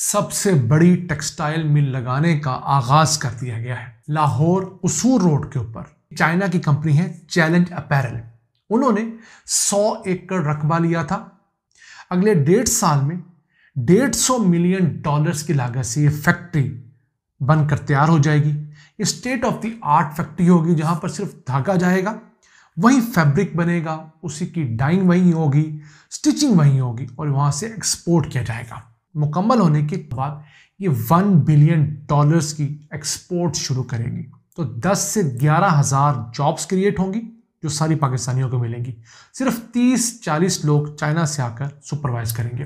सबसे बड़ी textile mill लगाने का आगाज कर दिया गया है लाहौर उसूर रोड के ऊपर चाइना की कंपनी है चैलेंज अपैरल उन्होंने 100 एकड़ रकबा लिया था अगले डेढ़ साल में 150 मिलियन डॉलर्स की लागत से ये फैक्ट्री बनकर तैयार हो जाएगी ये state of the art factory होगी जहाँ पर सिर्फ धागा जाएगा वहीं फैब्रिक बनेगा उसी की डाइंग वहीं होगी स्टिचिंग वहीं होगी और वहाँ से एक्सपोर्ट किया जाएगा मुकम्मल होने के बाद ये वन बिलियन डॉलर्स की एक्सपोर्ट शुरू करेगी तो 10 से ग्यारह हज़ार जॉब्स क्रिएट होंगी जो सारी पाकिस्तानियों को मिलेंगी सिर्फ 30-40 लोग चाइना से आकर सुपरवाइज करेंगे